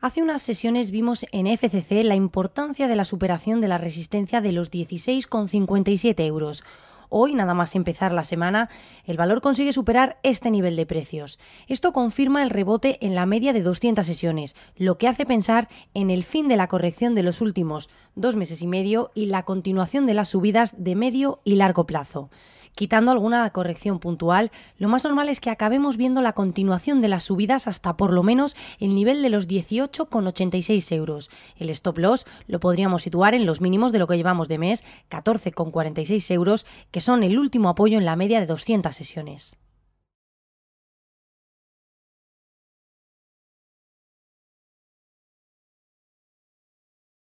Hace unas sesiones vimos en FCC la importancia de la superación de la resistencia de los 16,57 euros, Hoy, nada más empezar la semana, el valor consigue superar este nivel de precios. Esto confirma el rebote en la media de 200 sesiones, lo que hace pensar en el fin de la corrección de los últimos dos meses y medio y la continuación de las subidas de medio y largo plazo. Quitando alguna corrección puntual, lo más normal es que acabemos viendo la continuación de las subidas hasta por lo menos el nivel de los 18,86 euros. El stop loss lo podríamos situar en los mínimos de lo que llevamos de mes, 14,46 euros, que son el último apoyo en la media de 200 sesiones.